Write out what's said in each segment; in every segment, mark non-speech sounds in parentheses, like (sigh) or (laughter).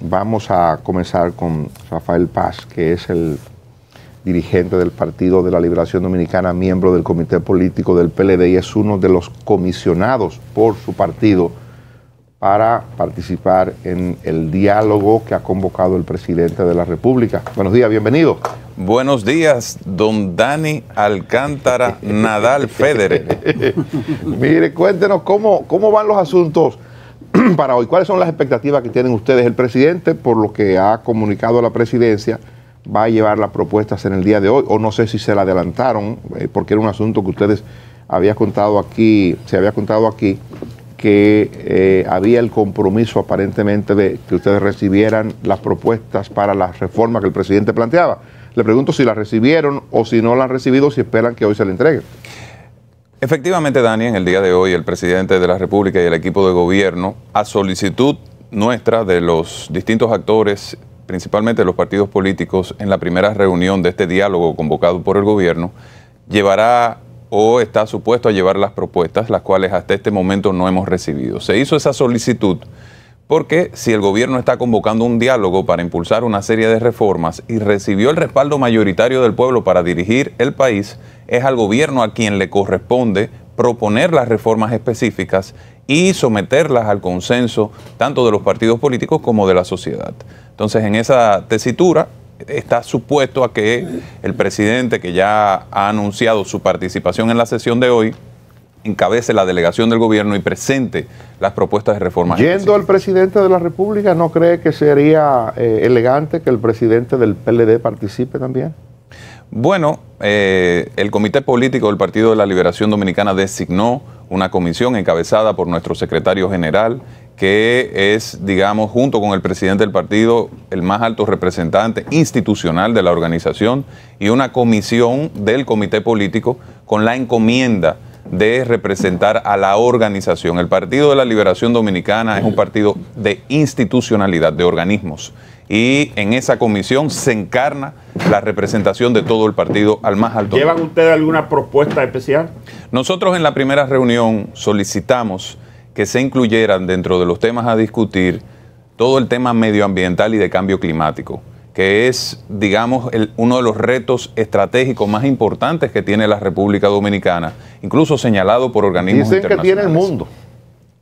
Vamos a comenzar con Rafael Paz, que es el dirigente del Partido de la Liberación Dominicana, miembro del Comité Político del PLD y es uno de los comisionados por su partido para participar en el diálogo que ha convocado el presidente de la República. Buenos días, bienvenido. Buenos días, don Dani Alcántara (laughs) Nadal Federer. Mire, cuéntenos cómo, cómo van los asuntos (clears throat) para hoy. ¿Cuáles son las expectativas que tienen ustedes? El presidente, por lo que ha comunicado a la presidencia, va a llevar las propuestas en el día de hoy, o no sé si se la adelantaron, eh, porque era un asunto que ustedes había contado aquí, se había contado aquí, que eh, había el compromiso aparentemente de que ustedes recibieran las propuestas para las reformas que el presidente planteaba. Le pregunto si las recibieron o si no las han recibido, si esperan que hoy se le entreguen. Efectivamente, Dani, en el día de hoy el presidente de la República y el equipo de gobierno, a solicitud nuestra de los distintos actores, principalmente los partidos políticos, en la primera reunión de este diálogo convocado por el gobierno, llevará o está supuesto a llevar las propuestas, las cuales hasta este momento no hemos recibido. Se hizo esa solicitud porque si el gobierno está convocando un diálogo para impulsar una serie de reformas y recibió el respaldo mayoritario del pueblo para dirigir el país, es al gobierno a quien le corresponde proponer las reformas específicas y someterlas al consenso tanto de los partidos políticos como de la sociedad. Entonces, en esa tesitura está supuesto a que el presidente, que ya ha anunciado su participación en la sesión de hoy, encabece la delegación del gobierno y presente las propuestas de reforma. Yendo al presidente de la República, ¿no cree que sería eh, elegante que el presidente del PLD participe también? Bueno, eh, el Comité Político del Partido de la Liberación Dominicana designó una comisión encabezada por nuestro secretario general, que es, digamos, junto con el presidente del partido, el más alto representante institucional de la organización, y una comisión del Comité Político con la encomienda de representar a la organización. El Partido de la Liberación Dominicana es un partido de institucionalidad, de organismos. Y en esa comisión se encarna la representación de todo el partido al más alto. ¿Llevan ustedes alguna propuesta especial? Nosotros en la primera reunión solicitamos que se incluyeran dentro de los temas a discutir todo el tema medioambiental y de cambio climático que es, digamos, uno de los retos estratégicos más importantes que tiene la República Dominicana, incluso señalado por organismos internacionales. que tiene el mundo.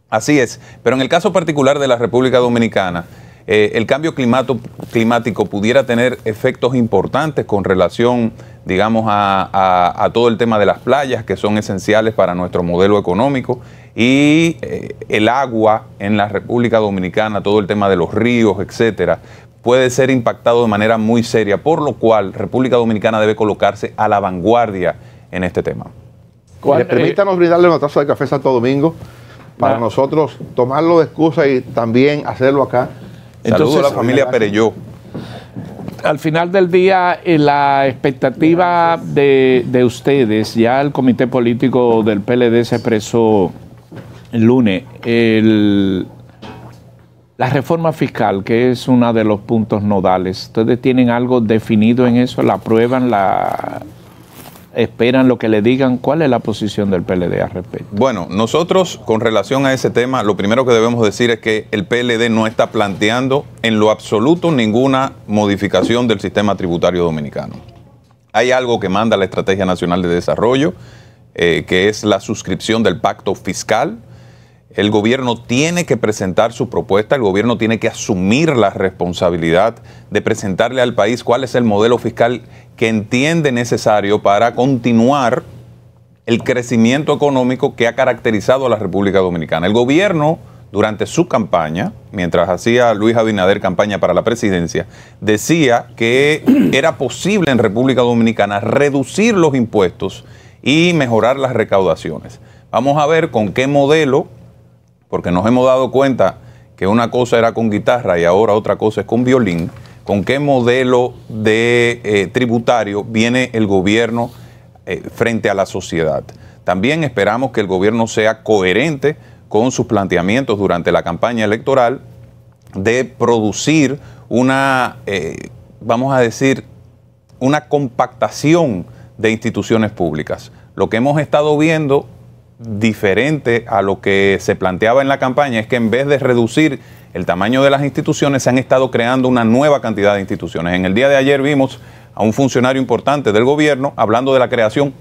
Así es, pero en el caso particular de la República Dominicana, eh, el cambio climático pudiera tener efectos importantes con relación, digamos, a, todo el tema de las playas, que son esenciales para nuestro modelo económico, y eh, el agua en la República Dominicana, todo el tema de los ríos, etcétera, puede ser impactado de manera muy seria, por lo cual República Dominicana debe colocarse a la vanguardia en este tema. Eh, permítanos brindarle una taza de café Santo Domingo para nosotros tomarlo de excusa y también hacerlo acá. Entonces, Saludos a la familia Pereyó. Al final del día, eh, la expectativa de, de, ustedes, ya el comité político del PLD se expresó el lunes, el, la reforma fiscal, que es uno de los puntos nodales, ¿ustedes tienen algo definido en eso? ¿La aprueban? ¿La esperan lo que le digan? ¿Cuál es la posición del PLD al respecto? Bueno, nosotros con relación a ese tema, lo primero que debemos decir es que el PLD no está planteando en lo absoluto ninguna modificación del sistema tributario dominicano. Hay algo que manda la Estrategia Nacional de Desarrollo, eh, que es la suscripción del pacto fiscal el gobierno tiene que presentar su propuesta, el gobierno tiene que asumir la responsabilidad de presentarle al país cuál es el modelo fiscal que entiende necesario para continuar el crecimiento económico que ha caracterizado a la República Dominicana. El gobierno, durante su campaña, mientras hacía Luis Abinader campaña para la presidencia, decía que (clears throat) era posible en República Dominicana reducir los impuestos y mejorar las recaudaciones. Vamos a ver con qué modelo porque nos hemos dado cuenta que una cosa era con guitarra y ahora otra cosa es con violín, ¿con qué modelo de eh, tributario viene el gobierno eh, frente a la sociedad? También esperamos que el gobierno sea coherente con sus planteamientos durante la campaña electoral de producir una, eh, vamos a decir, una compactación de instituciones públicas. Lo que hemos estado viendo diferente a lo que se planteaba en la campaña es que en vez de reducir el tamaño de las instituciones, se han estado creando una nueva cantidad de instituciones. En el día de ayer vimos a un funcionario importante del gobierno hablando de la creación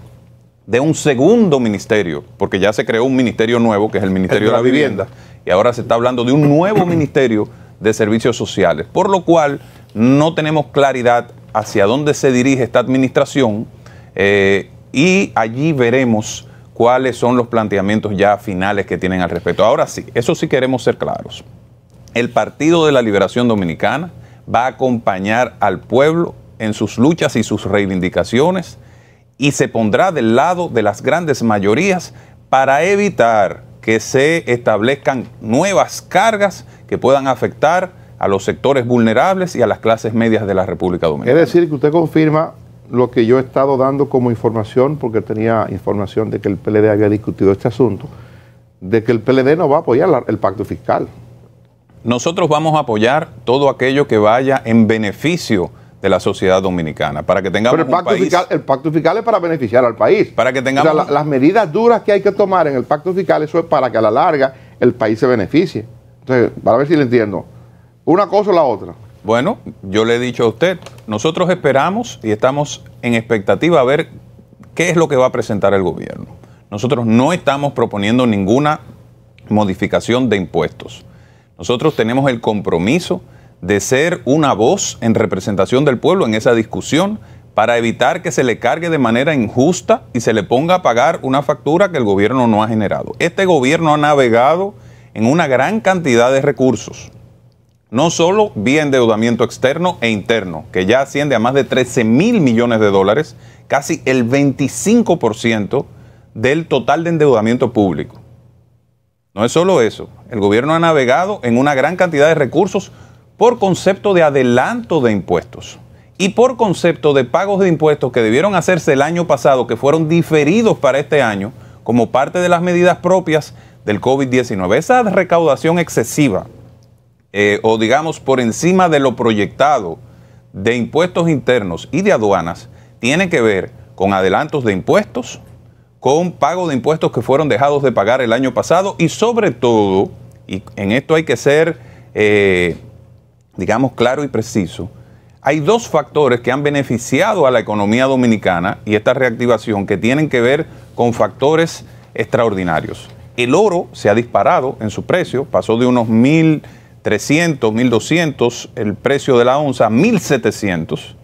de un segundo ministerio, porque ya se creó un ministerio nuevo, que es el Ministerio de la vivienda, y ahora se está hablando de un nuevo ministerio de servicios sociales, por lo cual no tenemos claridad hacia dónde se dirige esta administración eh, y allí veremos cuáles son los planteamientos ya finales que tienen al respecto. Ahora sí, eso sí queremos ser claros. El Partido de la Liberación Dominicana va a acompañar al pueblo en sus luchas y sus reivindicaciones y se pondrá del lado de las grandes mayorías para evitar que se establezcan nuevas cargas que puedan afectar a los sectores vulnerables y a las clases medias de la República Dominicana. Es decir, que usted confirma lo que yo he estado dando como información, porque tenía información de que el PLD había discutido este asunto, de que el PLD no va a apoyar el pacto fiscal. Nosotros vamos a apoyar todo aquello que vaya en beneficio de la sociedad dominicana, para que tengamos Pero el pacto fiscal, el pacto fiscal es para beneficiar al país. Para que tengamos... las medidas duras que hay que tomar en el pacto fiscal, eso es para que a la larga el país se beneficie. Entonces, para ver si le entiendo, una cosa o la otra. Bueno, yo le he dicho a usted, nosotros esperamos y estamos en expectativa a ver qué es lo que va a presentar el gobierno. Nosotros no estamos proponiendo ninguna modificación de impuestos. Nosotros tenemos el compromiso de ser una voz en representación del pueblo en esa discusión para evitar que se le cargue de manera injusta y se le ponga a pagar una factura que el gobierno no ha generado. Este gobierno ha navegado en una gran cantidad de recursos no solo vía endeudamiento externo e interno, que ya asciende a más de 13 mil millones de dólares, casi el 25% del total de endeudamiento público. No es solo eso, el gobierno ha navegado en una gran cantidad de recursos por concepto de adelanto de impuestos y por concepto de pagos de impuestos que debieron hacerse el año pasado, que fueron diferidos para este año como parte de las medidas propias del COVID-19. Esa recaudación excesiva eh, o digamos por encima de lo proyectado de impuestos internos y de aduanas, tiene que ver con adelantos de impuestos, con pago de impuestos que fueron dejados de pagar el año pasado y sobre todo, y en esto hay que ser, eh, digamos, claro y preciso, hay dos factores que han beneficiado a la economía dominicana y esta reactivación que tienen que ver con factores extraordinarios. El oro se ha disparado en su precio, pasó de unos mil 300, 1200 el precio de la onza, 1700.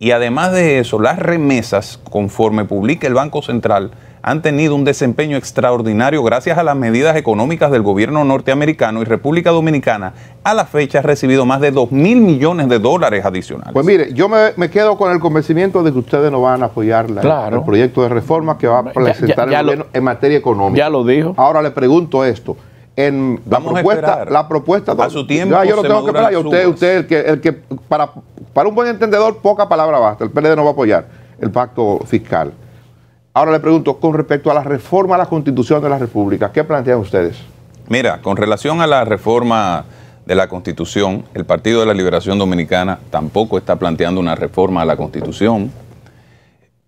Y además de eso, las remesas, conforme publica el Banco Central, han tenido un desempeño extraordinario gracias a las medidas económicas del gobierno norteamericano y República Dominicana. A la fecha ha recibido más de 2 mil millones de dólares adicionales. Pues mire, yo me, quedo con el convencimiento de que ustedes no van a apoyar el proyecto de reforma que va a presentar el en materia económica. Ya lo dijo. Ahora le pregunto esto en la Vamos propuesta, a la propuesta. A su tiempo. Usted, usted, que, que para, para un buen entendedor, poca palabra basta. El PLD no va a apoyar el pacto fiscal. Ahora le pregunto, con respecto a la reforma a la constitución de la República, ¿qué plantean ustedes? Mira, con relación a la reforma de la constitución, el Partido de la Liberación Dominicana tampoco está planteando una reforma a la constitución.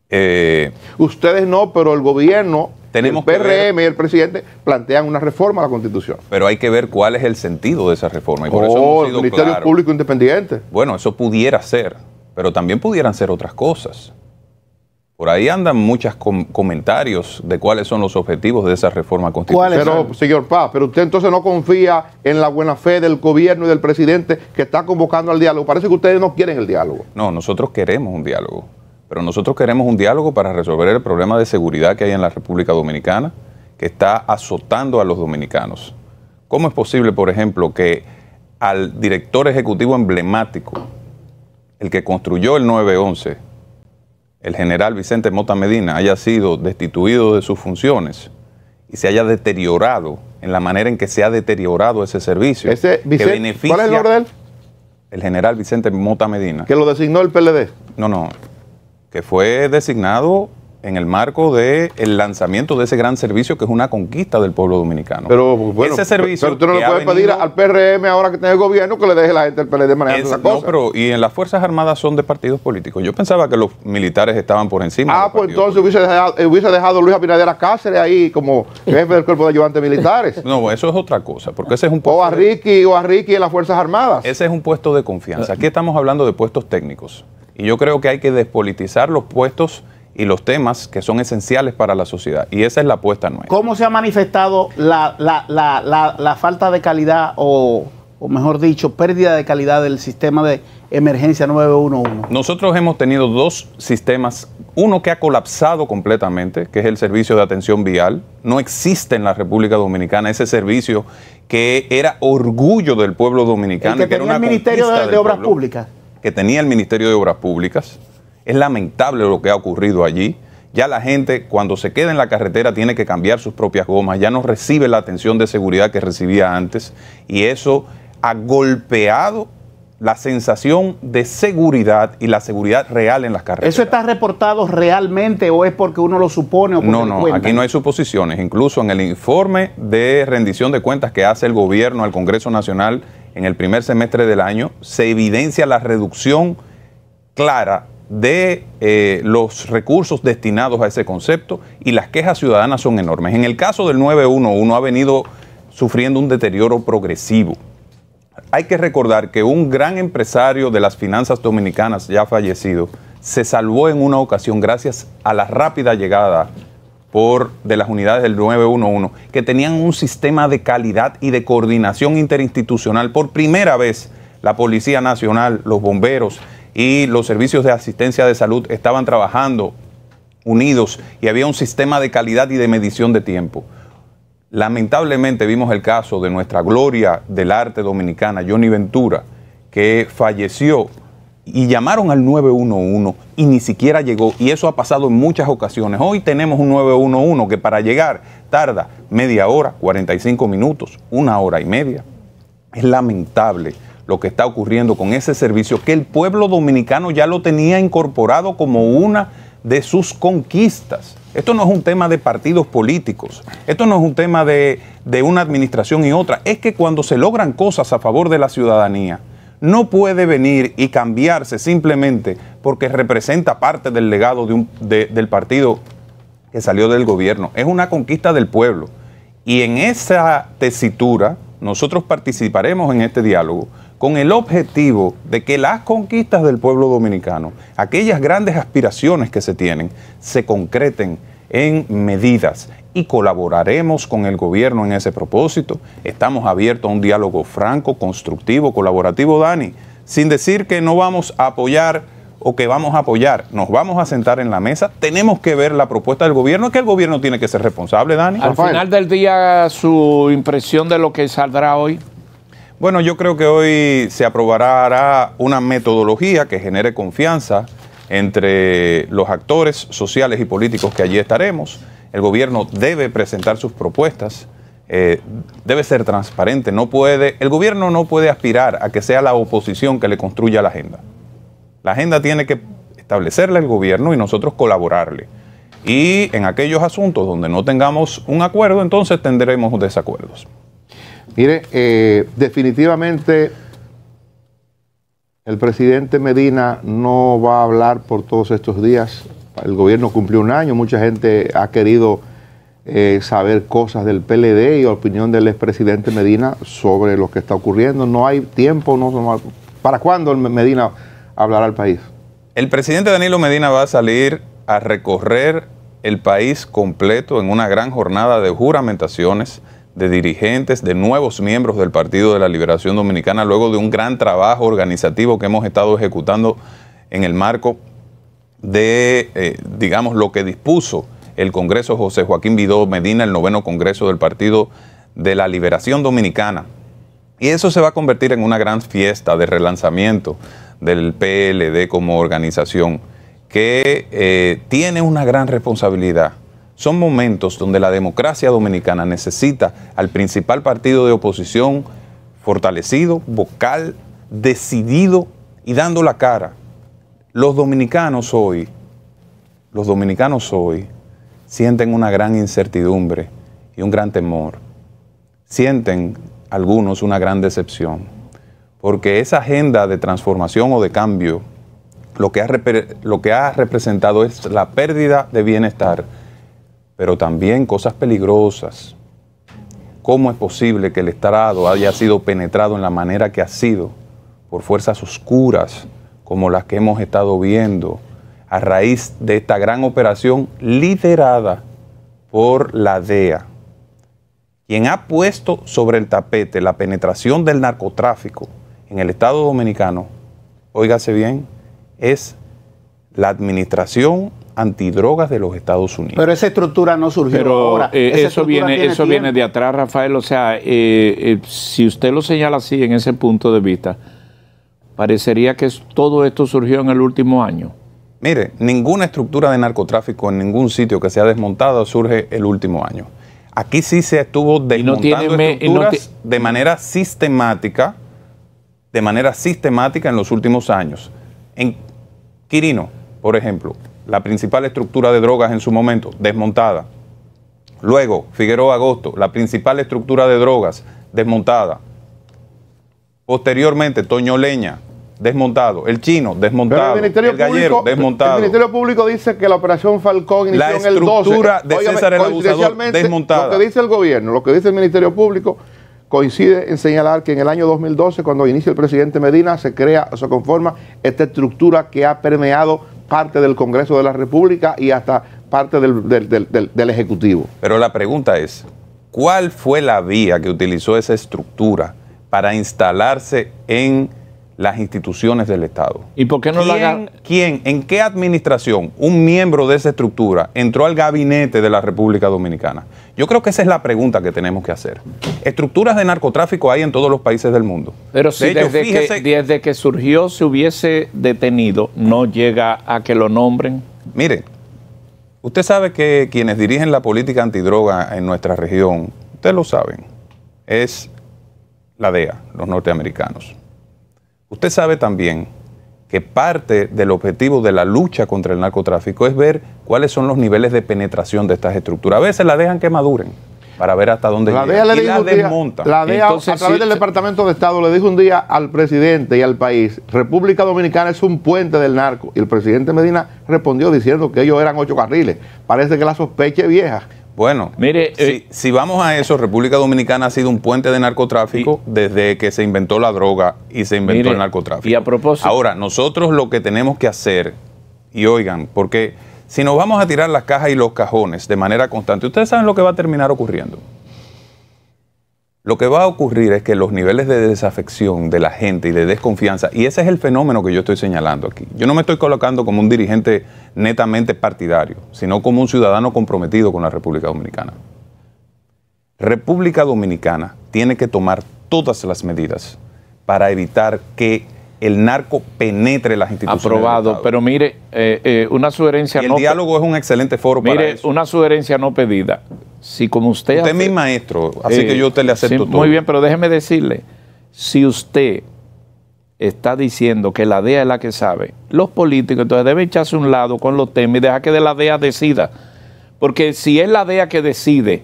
Eh, ustedes no, pero el gobierno tenemos el PRM y el presidente plantean una reforma a la Constitución. Pero hay que ver cuál es el sentido de esa reforma. Y por eso oh, el Ministerio Público Independiente. Bueno, eso pudiera ser, pero también pudieran ser otras cosas. Por ahí andan muchos comentarios de cuáles son los objetivos de esa reforma constitucional. Pero, señor Paz, pero usted entonces no confía en la buena fe del gobierno y del presidente que está convocando al diálogo. Parece que ustedes no quieren el diálogo. No, nosotros queremos un diálogo. Pero nosotros queremos un diálogo para resolver el problema de seguridad que hay en la República Dominicana, que está azotando a los dominicanos. ¿Cómo es posible, por ejemplo, que al director ejecutivo emblemático, el que construyó el 911, el general Vicente Mota Medina, haya sido destituido de sus funciones y se haya deteriorado en la manera en que se ha deteriorado ese servicio? Ese, beneficia ¿Cuál es el orden? El general Vicente Mota Medina. ¿Que lo designó el PLD? No, no, que fue designado en el marco del el lanzamiento de ese gran servicio que es una conquista del pueblo dominicano. Pero bueno, ese servicio tú no le puedes pedir al PRM ahora que tiene el gobierno que le deje la gente el PLD manejando esa cosa. No, pero y en las Fuerzas Armadas son de partidos políticos. Yo pensaba que los militares estaban por encima. Ah, pues entonces hubiese dejado, eh, hubiese Luis Abinader a Cáceres ahí como jefe del cuerpo de ayudantes militares. (laughs) No, eso es otra cosa, porque ese es un puesto... O a Ricky, o a Ricky en las Fuerzas Armadas. Ese es un puesto de confianza. Aquí estamos hablando de puestos técnicos. Y yo creo que hay que despolitizar los puestos y los temas que son esenciales para la sociedad. Y esa es la apuesta nuestra. ¿Cómo se ha manifestado la, falta de calidad o, mejor dicho, pérdida de calidad del sistema de emergencia 911? Nosotros hemos tenido dos sistemas. Uno que ha colapsado completamente, que es el servicio de atención vial. No existe en la República Dominicana ese servicio que era orgullo del pueblo dominicano. El que, era el Ministerio de Obras Públicas que tenía el Ministerio de Obras Públicas. Es lamentable lo que ha ocurrido allí. Ya la gente cuando se queda en la carretera tiene que cambiar sus propias gomas, ya no recibe la atención de seguridad que recibía antes y eso ha golpeado la sensación de seguridad y la seguridad real en las carreteras. ¿Eso está reportado realmente o es porque uno lo supone o no? No, no, aquí no hay suposiciones. Incluso en el informe de rendición de cuentas que hace el gobierno al Congreso Nacional en el primer semestre del año, se evidencia la reducción clara de eh, los recursos destinados a ese concepto y las quejas ciudadanas son enormes. En el caso del 911 ha venido sufriendo un deterioro progresivo. Hay que recordar que un gran empresario de las finanzas dominicanas ya fallecido se salvó en una ocasión gracias a la rápida llegada por, de las unidades del 911, que tenían un sistema de calidad y de coordinación interinstitucional. Por primera vez, la Policía Nacional, los bomberos y los servicios de asistencia de salud estaban trabajando unidos y había un sistema de calidad y de medición de tiempo. Lamentablemente vimos el caso de nuestra gloria del arte dominicana, Johnny Ventura, que falleció y llamaron al 911 y ni siquiera llegó. Y eso ha pasado en muchas ocasiones. Hoy tenemos un 911 que para llegar tarda media hora, 45 minutos, una hora y media. Es lamentable lo que está ocurriendo con ese servicio que el pueblo dominicano ya lo tenía incorporado como una de sus conquistas. Esto no es un tema de partidos políticos, esto no es un tema de, de una administración y otra, es que cuando se logran cosas a favor de la ciudadanía, no puede venir y cambiarse simplemente porque representa parte del legado del partido que salió del gobierno. Es una conquista del pueblo. Y en esa tesitura nosotros participaremos en este diálogo con el objetivo de que las conquistas del pueblo dominicano, aquellas grandes aspiraciones que se tienen, se concreten en medidas, y colaboraremos con el gobierno en ese propósito. Estamos abiertos a un diálogo franco, constructivo, colaborativo, Dani, sin decir que no vamos a apoyar o que vamos a apoyar, nos vamos a sentar en la mesa, tenemos que ver la propuesta del gobierno, que el gobierno tiene que ser responsable, Dani. Al final del día, su impresión de lo que saldrá hoy. Bueno, yo creo que hoy se aprobará una metodología que genere confianza entre los actores sociales y políticos que allí estaremos el gobierno debe presentar sus propuestas, eh, debe ser transparente, no puede, el gobierno no puede aspirar a que sea la oposición que le construya la agenda. La agenda tiene que establecerla el gobierno y nosotros colaborarle. Y en aquellos asuntos donde no tengamos un acuerdo, entonces tendremos desacuerdos. Mire, eh, definitivamente el presidente Medina no va a hablar por todos estos días el gobierno cumplió un año, mucha gente ha querido eh, saber cosas del PLD y opinión del expresidente Medina sobre lo que está ocurriendo. No hay tiempo, ¿para cuándo Medina hablará al país? El presidente Danilo Medina va a salir a recorrer el país completo en una gran jornada de juramentaciones de dirigentes, de nuevos miembros del Partido de la Liberación Dominicana, luego de un gran trabajo organizativo que hemos estado ejecutando en el marco de, eh, digamos, lo que dispuso el Congreso José Joaquín Vidó Medina, el noveno Congreso del Partido de la Liberación Dominicana. Y eso se va a convertir en una gran fiesta de relanzamiento del PLD como organización, que eh, tiene una gran responsabilidad. Son momentos donde la democracia dominicana necesita al principal partido de oposición fortalecido, vocal, decidido y dando la cara los dominicanos hoy, los dominicanos hoy sienten una gran incertidumbre y un gran temor. Sienten algunos una gran decepción, porque esa agenda de transformación o de cambio lo que ha, lo que ha representado es la pérdida de bienestar, pero también cosas peligrosas. ¿Cómo es posible que el Estado haya sido penetrado en la manera que ha sido por fuerzas oscuras? como las que hemos estado viendo a raíz de esta gran operación liderada por la DEA, quien ha puesto sobre el tapete la penetración del narcotráfico en el Estado Dominicano, óigase bien, es la administración antidrogas de los Estados Unidos. Pero esa estructura no surgió ahora. Eh, eso viene, eso viene de atrás, Rafael. O sea, eh, eh, si usted lo señala así en ese punto de vista, Parecería que todo esto surgió en el último año. Mire, ninguna estructura de narcotráfico en ningún sitio que se ha desmontado surge el último año. Aquí sí se estuvo desmontando estructuras de manera sistemática, de manera sistemática en los últimos años. En Quirino, por ejemplo, la principal estructura de drogas en su momento, desmontada. Luego, Figueroa Agosto, la principal estructura de drogas, desmontada. Posteriormente, Toño Leña, desmontado. El chino, desmontado. El, desmontado. El Ministerio Público dice que la operación Falcón inició en el 12. La estructura de César el Abusador Lo que dice el gobierno, lo que dice el Ministerio Público, coincide en señalar que en el año 2012, cuando inicia el presidente Medina, se crea o se conforma esta estructura que ha permeado parte del Congreso de la República y hasta parte del, del Ejecutivo. Pero la pregunta es, ¿cuál fue la vía que utilizó esa estructura para instalarse en las instituciones del Estado. ¿Y por qué no lo hagan? ¿Quién, en qué administración un miembro de esa estructura entró al gabinete de la República Dominicana? Yo creo que esa es la pregunta que tenemos que hacer. Estructuras de narcotráfico hay en todos los países del mundo. Pero si desde, que, desde que surgió se hubiese detenido, no llega a que lo nombren. Mire, usted sabe que quienes dirigen la política antidroga en nuestra región, ustedes lo saben, es la DEA, los norteamericanos. Usted sabe también que parte del objetivo de la lucha contra el narcotráfico es ver cuáles son los niveles de penetración de estas estructuras. A veces la dejan que maduren para ver hasta dónde la la DEA, a través del Departamento de Estado, le dijo un día al presidente y al país, República Dominicana es un puente del narco. Y el presidente Medina respondió diciendo que ellos eran ocho carriles. Parece que la sospecha es vieja. Bueno, mire, eh, si, vamos a eso, República Dominicana ha sido un puente de narcotráfico desde que se inventó la droga y se inventó el narcotráfico. Y a propósito. Ahora, nosotros lo que tenemos que hacer, y oigan, porque si nos vamos a tirar las cajas y los cajones de manera constante, ustedes saben lo que va a terminar ocurriendo. Lo que va a ocurrir es que los niveles de desafección de la gente y de desconfianza, y ese es el fenómeno que yo estoy señalando aquí. Yo no me estoy colocando como un dirigente netamente partidario, sino como un ciudadano comprometido con la República Dominicana. República Dominicana tiene que tomar todas las medidas para evitar que el narco penetre las instituciones. Aprobado, pero mire, eh, eh, una sugerencia y el no. El diálogo es un excelente foro para Mire, una sugerencia no pedida como usted... Usted es mi maestro, así eh, que yo usted le acepto todo. Muy bien, pero déjeme decirle, si usted está diciendo que la DEA es la que sabe, los políticos entonces deben echarse un lado con los temas y dejar que de la DEA decida. Porque si es la DEA que decide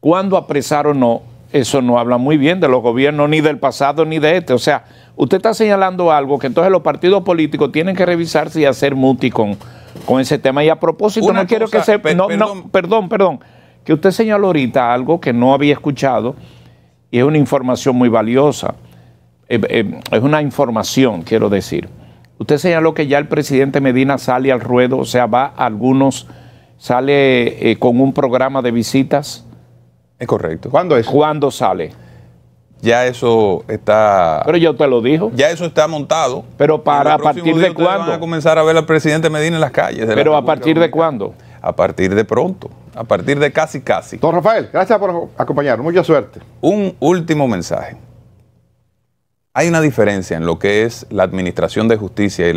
cuándo apresar o no, eso no habla muy bien de los gobiernos ni del pasado ni de este. O sea, usted está señalando algo que entonces los partidos políticos tienen que revisarse y hacer muti con, ese tema. Y a propósito, no quiero que se... no, No, perdón, perdón que usted señaló ahorita algo que no había escuchado y es una información muy valiosa. Eh, eh, es una información, quiero decir. Usted señaló que ya el presidente Medina sale al ruedo, o sea, va a algunos, sale eh, con un programa de visitas. Es correcto. ¿Cuándo es? ¿Cuándo sale? Ya eso está. Pero yo te lo dijo. Ya eso está montado. Pero para a partir de cuándo. Van a comenzar a ver al presidente Medina en las calles. Pero a partir de cuándo a partir de pronto, a partir de casi casi. Don Rafael, gracias por acompañarnos, mucha suerte. Un último mensaje. Hay una diferencia en lo que es la administración de justicia y,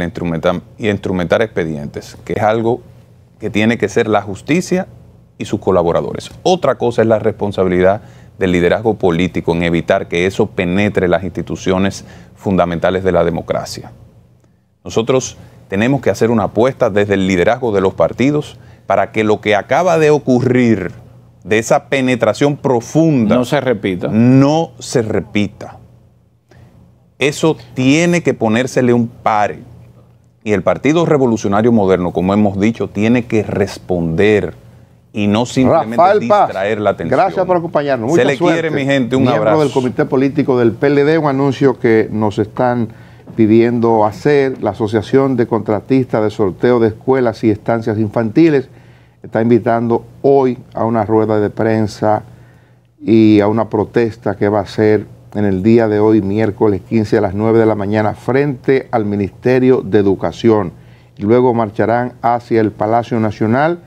y instrumentar expedientes, que es algo que tiene que ser la justicia y sus colaboradores. Otra cosa es la responsabilidad del liderazgo político en evitar que eso penetre las instituciones fundamentales de la democracia. Nosotros tenemos que hacer una apuesta desde el liderazgo de los partidos para que lo que acaba de ocurrir, de esa penetración profunda, no se repita. No se repita. Eso tiene que ponérsele un pare. Y el Partido Revolucionario Moderno, como hemos dicho, tiene que responder y no simplemente distraer la atención. Gracias por acompañarnos. Se le quiere, mi gente, un abrazo. del Comité Político del PLD, un anuncio que nos están pidiendo hacer la Asociación de Contratistas de Sorteo de Escuelas y Estancias Infantiles está invitando hoy a una rueda de prensa y a una protesta que va a ser en el día de hoy, miércoles 15 a las 9 de la mañana, frente al Ministerio de Educación. Y luego marcharán hacia el Palacio Nacional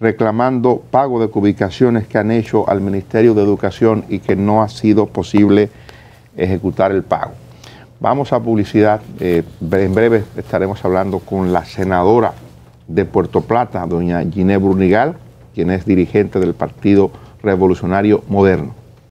reclamando pago de cubicaciones que han hecho al Ministerio de Educación y que no ha sido posible ejecutar el pago. Vamos a publicidad. Eh, en breve estaremos hablando con la senadora de Puerto Plata, doña Giné Brunigal, quien es dirigente del Partido Revolucionario Moderno.